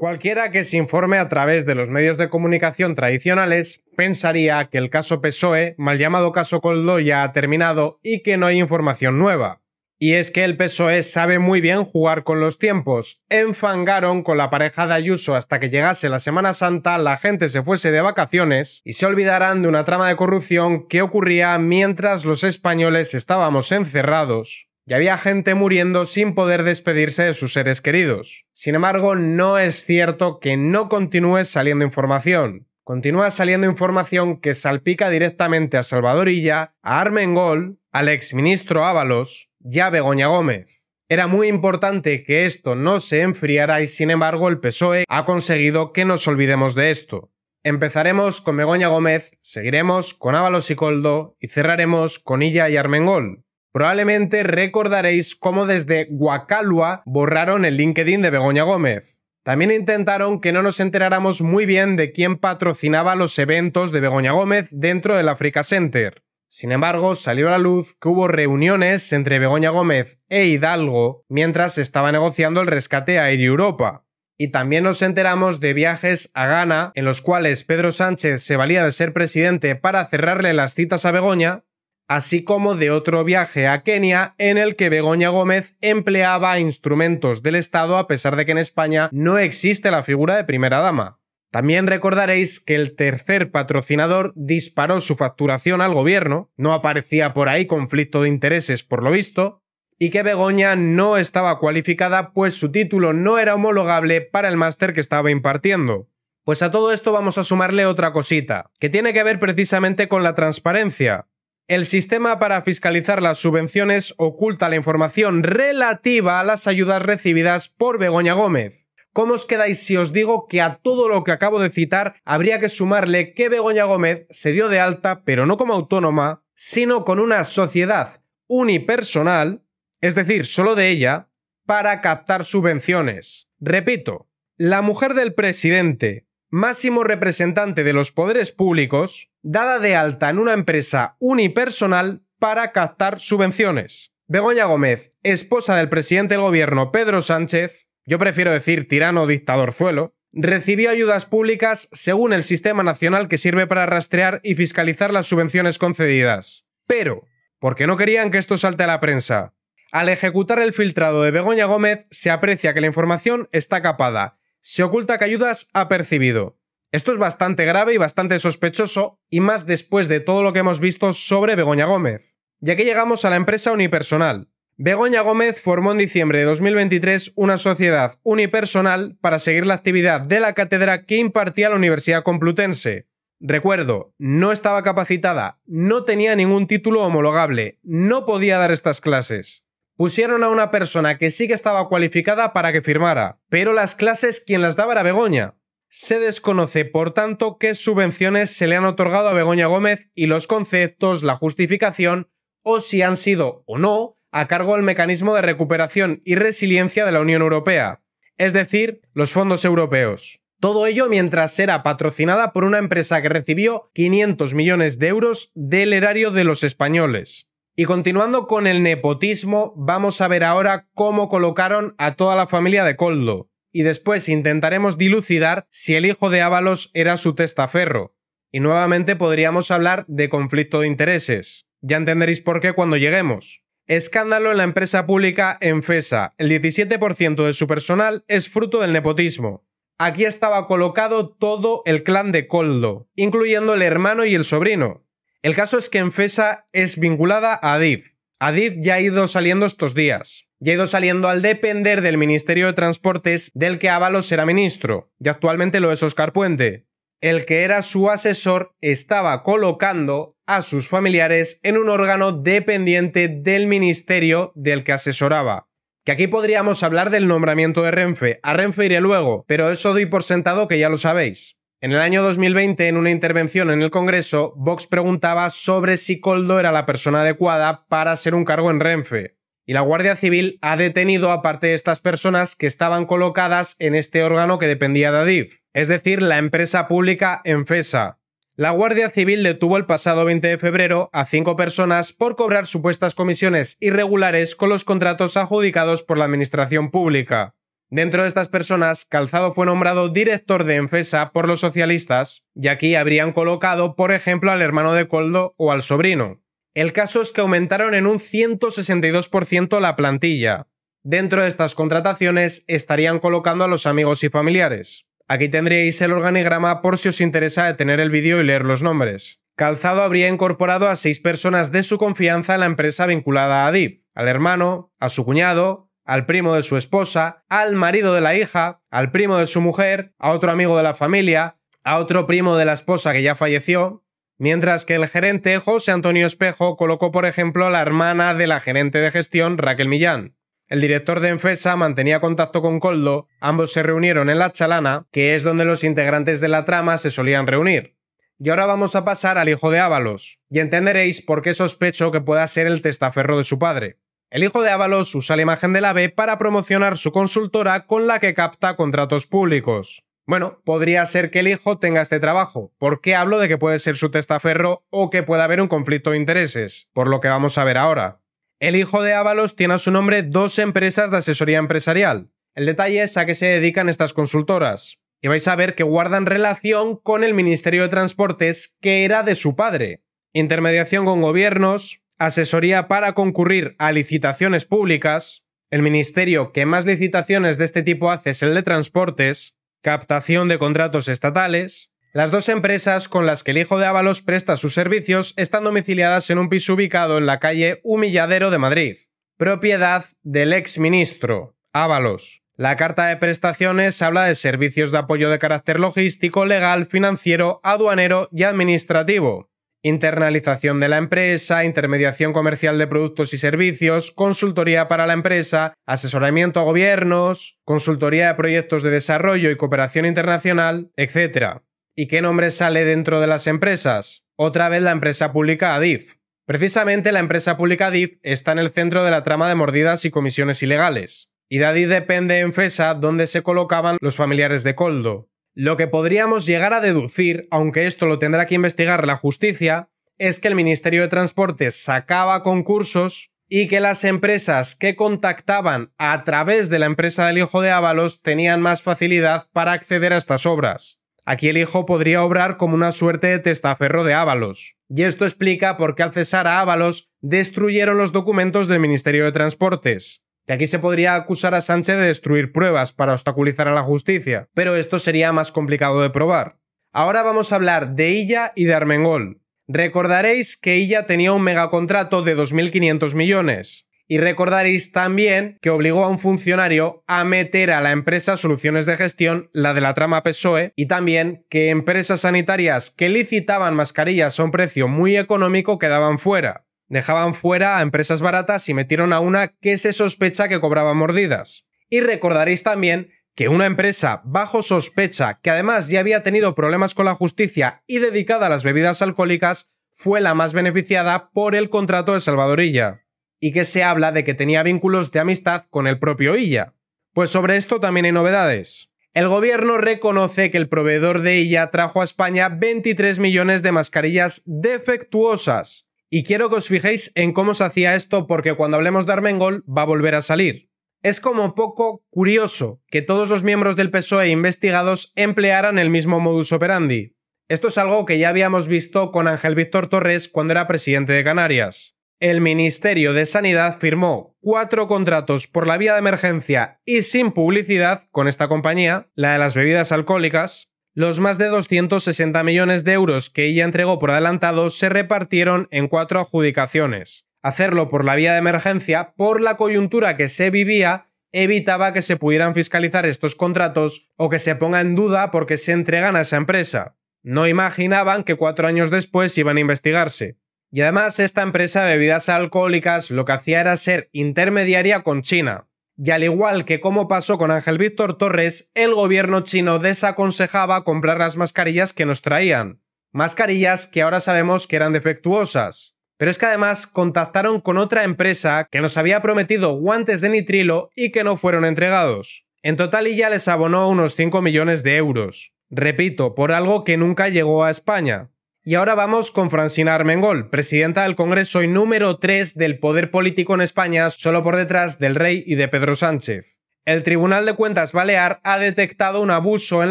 Cualquiera que se informe a través de los medios de comunicación tradicionales pensaría que el caso PSOE, mal llamado caso Coldoya, ha terminado y que no hay información nueva. Y es que el PSOE sabe muy bien jugar con los tiempos. Enfangaron con la pareja de Ayuso hasta que llegase la Semana Santa, la gente se fuese de vacaciones y se olvidarán de una trama de corrupción que ocurría mientras los españoles estábamos encerrados y había gente muriendo sin poder despedirse de sus seres queridos. Sin embargo, no es cierto que no continúe saliendo información. Continúa saliendo información que salpica directamente a Salvadorilla, a Armengol, al exministro Ábalos y a Begoña Gómez. Era muy importante que esto no se enfriara y sin embargo el PSOE ha conseguido que nos olvidemos de esto. Empezaremos con Begoña Gómez, seguiremos con Ábalos y Coldo y cerraremos con Illa y Armengol. Probablemente recordaréis cómo desde Guacalua borraron el LinkedIn de Begoña Gómez. También intentaron que no nos enteráramos muy bien de quién patrocinaba los eventos de Begoña Gómez dentro del Africa Center. Sin embargo, salió a la luz que hubo reuniones entre Begoña Gómez e Hidalgo mientras se estaba negociando el rescate a Air Europa. Y también nos enteramos de viajes a Ghana en los cuales Pedro Sánchez se valía de ser presidente para cerrarle las citas a Begoña así como de otro viaje a Kenia en el que Begoña Gómez empleaba instrumentos del Estado a pesar de que en España no existe la figura de primera dama. También recordaréis que el tercer patrocinador disparó su facturación al gobierno, no aparecía por ahí conflicto de intereses por lo visto, y que Begoña no estaba cualificada pues su título no era homologable para el máster que estaba impartiendo. Pues a todo esto vamos a sumarle otra cosita, que tiene que ver precisamente con la transparencia. El sistema para fiscalizar las subvenciones oculta la información relativa a las ayudas recibidas por Begoña Gómez. ¿Cómo os quedáis si os digo que a todo lo que acabo de citar habría que sumarle que Begoña Gómez se dio de alta, pero no como autónoma, sino con una sociedad unipersonal, es decir, solo de ella, para captar subvenciones? Repito, la mujer del presidente, máximo representante de los poderes públicos, dada de alta en una empresa unipersonal para captar subvenciones. Begoña Gómez, esposa del presidente del gobierno Pedro Sánchez, yo prefiero decir tirano dictadorzuelo, recibió ayudas públicas según el sistema nacional que sirve para rastrear y fiscalizar las subvenciones concedidas. Pero, ¿por qué no querían que esto salte a la prensa. Al ejecutar el filtrado de Begoña Gómez, se aprecia que la información está capada se oculta que ayudas ha percibido. Esto es bastante grave y bastante sospechoso, y más después de todo lo que hemos visto sobre Begoña Gómez. Ya que llegamos a la empresa unipersonal. Begoña Gómez formó en diciembre de 2023 una sociedad unipersonal para seguir la actividad de la cátedra que impartía la Universidad Complutense. Recuerdo, no estaba capacitada, no tenía ningún título homologable, no podía dar estas clases pusieron a una persona que sí que estaba cualificada para que firmara, pero las clases quien las daba era Begoña. Se desconoce, por tanto, qué subvenciones se le han otorgado a Begoña Gómez y los conceptos, la justificación o si han sido o no a cargo del mecanismo de recuperación y resiliencia de la Unión Europea, es decir, los fondos europeos. Todo ello mientras era patrocinada por una empresa que recibió 500 millones de euros del erario de los españoles. Y continuando con el nepotismo, vamos a ver ahora cómo colocaron a toda la familia de Coldo. Y después intentaremos dilucidar si el hijo de Ábalos era su testaferro. Y nuevamente podríamos hablar de conflicto de intereses. Ya entenderéis por qué cuando lleguemos. Escándalo en la empresa pública Enfesa. El 17% de su personal es fruto del nepotismo. Aquí estaba colocado todo el clan de Coldo, incluyendo el hermano y el sobrino. El caso es que Enfesa es vinculada a Adif. Adif ya ha ido saliendo estos días. Ya ha ido saliendo al depender del Ministerio de Transportes del que Ábalos era ministro, y actualmente lo es Oscar Puente. El que era su asesor estaba colocando a sus familiares en un órgano dependiente del ministerio del que asesoraba. Que aquí podríamos hablar del nombramiento de Renfe, a Renfe iré luego, pero eso doy por sentado que ya lo sabéis. En el año 2020, en una intervención en el Congreso, Vox preguntaba sobre si Coldo era la persona adecuada para ser un cargo en Renfe. Y la Guardia Civil ha detenido a parte de estas personas que estaban colocadas en este órgano que dependía de Adif, es decir, la empresa pública Enfesa. La Guardia Civil detuvo el pasado 20 de febrero a cinco personas por cobrar supuestas comisiones irregulares con los contratos adjudicados por la Administración Pública. Dentro de estas personas, Calzado fue nombrado director de Enfesa por los socialistas, y aquí habrían colocado, por ejemplo, al hermano de Coldo o al sobrino. El caso es que aumentaron en un 162% la plantilla. Dentro de estas contrataciones estarían colocando a los amigos y familiares. Aquí tendríais el organigrama por si os interesa detener el vídeo y leer los nombres. Calzado habría incorporado a seis personas de su confianza en la empresa vinculada a Adif, al hermano, a su cuñado, al primo de su esposa, al marido de la hija, al primo de su mujer, a otro amigo de la familia, a otro primo de la esposa que ya falleció, mientras que el gerente José Antonio Espejo colocó, por ejemplo, a la hermana de la gerente de gestión Raquel Millán. El director de Enfesa mantenía contacto con Coldo, ambos se reunieron en la Chalana, que es donde los integrantes de la trama se solían reunir. Y ahora vamos a pasar al hijo de Ábalos, y entenderéis por qué sospecho que pueda ser el testaferro de su padre. El hijo de Ábalos usa la imagen del ave para promocionar su consultora con la que capta contratos públicos. Bueno, podría ser que el hijo tenga este trabajo. ¿Por qué hablo de que puede ser su testaferro o que pueda haber un conflicto de intereses? Por lo que vamos a ver ahora. El hijo de Ábalos tiene a su nombre dos empresas de asesoría empresarial. El detalle es a qué se dedican estas consultoras. Y vais a ver que guardan relación con el Ministerio de Transportes, que era de su padre. Intermediación con gobiernos, asesoría para concurrir a licitaciones públicas, el ministerio que más licitaciones de este tipo hace es el de transportes, captación de contratos estatales. Las dos empresas con las que el hijo de Ábalos presta sus servicios están domiciliadas en un piso ubicado en la calle Humilladero de Madrid, propiedad del exministro Ábalos. La carta de prestaciones habla de servicios de apoyo de carácter logístico, legal, financiero, aduanero y administrativo internalización de la empresa, intermediación comercial de productos y servicios, consultoría para la empresa, asesoramiento a gobiernos, consultoría de proyectos de desarrollo y cooperación internacional, etc. ¿Y qué nombre sale dentro de las empresas? Otra vez la empresa pública ADIF. Precisamente la empresa pública ADIF está en el centro de la trama de mordidas y comisiones ilegales. Y de ADIF depende en FESA donde se colocaban los familiares de Coldo. Lo que podríamos llegar a deducir, aunque esto lo tendrá que investigar la justicia, es que el Ministerio de Transportes sacaba concursos y que las empresas que contactaban a través de la empresa del hijo de Ábalos tenían más facilidad para acceder a estas obras. Aquí el hijo podría obrar como una suerte de testaferro de Ábalos. Y esto explica por qué al cesar a Ábalos destruyeron los documentos del Ministerio de Transportes que aquí se podría acusar a Sánchez de destruir pruebas para obstaculizar a la justicia, pero esto sería más complicado de probar. Ahora vamos a hablar de Illa y de Armengol. Recordaréis que Illa tenía un megacontrato de 2.500 millones. Y recordaréis también que obligó a un funcionario a meter a la empresa Soluciones de Gestión, la de la trama PSOE, y también que empresas sanitarias que licitaban mascarillas a un precio muy económico quedaban fuera. Dejaban fuera a empresas baratas y metieron a una que se sospecha que cobraba mordidas. Y recordaréis también que una empresa bajo sospecha, que además ya había tenido problemas con la justicia y dedicada a las bebidas alcohólicas, fue la más beneficiada por el contrato de Salvadorilla. Y que se habla de que tenía vínculos de amistad con el propio Illa. Pues sobre esto también hay novedades. El gobierno reconoce que el proveedor de Illa trajo a España 23 millones de mascarillas defectuosas, y quiero que os fijéis en cómo se hacía esto porque cuando hablemos de Armengol va a volver a salir. Es como poco curioso que todos los miembros del PSOE investigados emplearan el mismo modus operandi. Esto es algo que ya habíamos visto con Ángel Víctor Torres cuando era presidente de Canarias. El Ministerio de Sanidad firmó cuatro contratos por la vía de emergencia y sin publicidad con esta compañía, la de las bebidas alcohólicas, los más de 260 millones de euros que ella entregó por adelantado se repartieron en cuatro adjudicaciones. Hacerlo por la vía de emergencia, por la coyuntura que se vivía, evitaba que se pudieran fiscalizar estos contratos o que se ponga en duda porque se entregan a esa empresa. No imaginaban que cuatro años después iban a investigarse. Y además esta empresa de bebidas alcohólicas lo que hacía era ser intermediaria con China, y al igual que como pasó con Ángel Víctor Torres, el gobierno chino desaconsejaba comprar las mascarillas que nos traían. Mascarillas que ahora sabemos que eran defectuosas. Pero es que además contactaron con otra empresa que nos había prometido guantes de nitrilo y que no fueron entregados. En total ya les abonó unos 5 millones de euros. Repito, por algo que nunca llegó a España. Y ahora vamos con Francina Armengol, presidenta del Congreso y número 3 del poder político en España, solo por detrás del rey y de Pedro Sánchez. El Tribunal de Cuentas Balear ha detectado un abuso en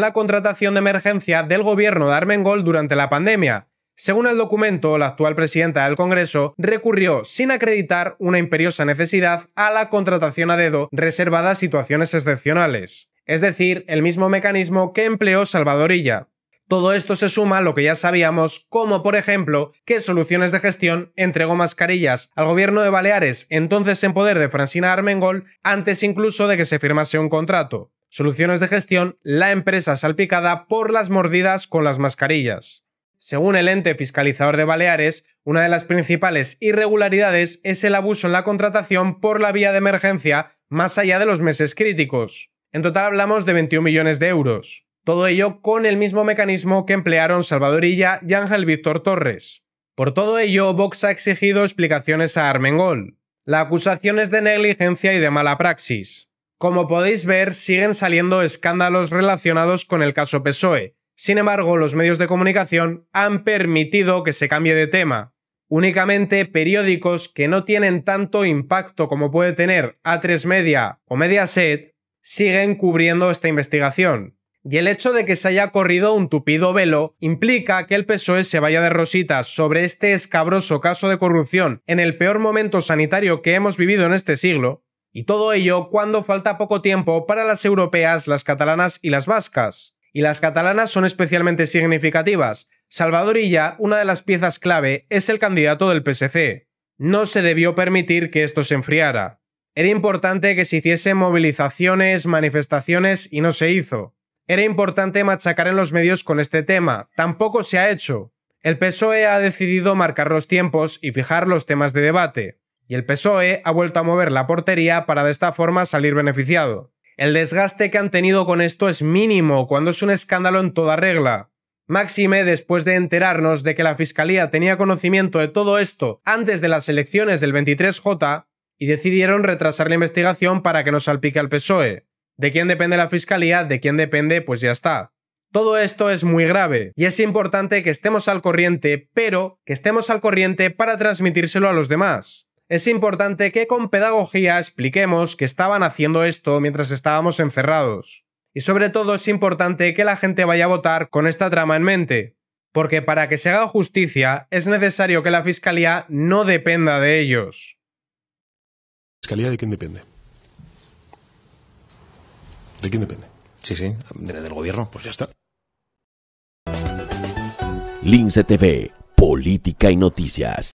la contratación de emergencia del gobierno de Armengol durante la pandemia. Según el documento, la actual presidenta del Congreso recurrió sin acreditar una imperiosa necesidad a la contratación a dedo reservada a situaciones excepcionales, es decir, el mismo mecanismo que empleó Salvadorilla. Todo esto se suma a lo que ya sabíamos, como por ejemplo que Soluciones de Gestión entregó mascarillas al gobierno de Baleares, entonces en poder de Francina Armengol, antes incluso de que se firmase un contrato. Soluciones de Gestión, la empresa salpicada por las mordidas con las mascarillas. Según el ente fiscalizador de Baleares, una de las principales irregularidades es el abuso en la contratación por la vía de emergencia más allá de los meses críticos. En total hablamos de 21 millones de euros. Todo ello con el mismo mecanismo que emplearon Salvadorilla y Ángel Víctor Torres. Por todo ello, Vox ha exigido explicaciones a Armengol. La acusación es de negligencia y de mala praxis. Como podéis ver, siguen saliendo escándalos relacionados con el caso PSOE. Sin embargo, los medios de comunicación han permitido que se cambie de tema. Únicamente periódicos que no tienen tanto impacto como puede tener A3 Media o Mediaset siguen cubriendo esta investigación. Y el hecho de que se haya corrido un tupido velo implica que el PSOE se vaya de rositas sobre este escabroso caso de corrupción en el peor momento sanitario que hemos vivido en este siglo, y todo ello cuando falta poco tiempo para las europeas, las catalanas y las vascas. Y las catalanas son especialmente significativas. Salvadorilla, una de las piezas clave, es el candidato del PSC. No se debió permitir que esto se enfriara. Era importante que se hiciesen movilizaciones, manifestaciones y no se hizo. Era importante machacar en los medios con este tema. Tampoco se ha hecho. El PSOE ha decidido marcar los tiempos y fijar los temas de debate. Y el PSOE ha vuelto a mover la portería para de esta forma salir beneficiado. El desgaste que han tenido con esto es mínimo cuando es un escándalo en toda regla. Máxime, después de enterarnos de que la Fiscalía tenía conocimiento de todo esto antes de las elecciones del 23J, y decidieron retrasar la investigación para que no salpique al PSOE de quién depende la fiscalía, de quién depende, pues ya está. Todo esto es muy grave y es importante que estemos al corriente, pero que estemos al corriente para transmitírselo a los demás. Es importante que con pedagogía expliquemos que estaban haciendo esto mientras estábamos encerrados. Y sobre todo es importante que la gente vaya a votar con esta trama en mente, porque para que se haga justicia es necesario que la Fiscalía no dependa de ellos. ¿Fiscalía de quién depende? ¿De quién depende? Sí, sí, del gobierno. Pues ya está. Lince TV, política y noticias.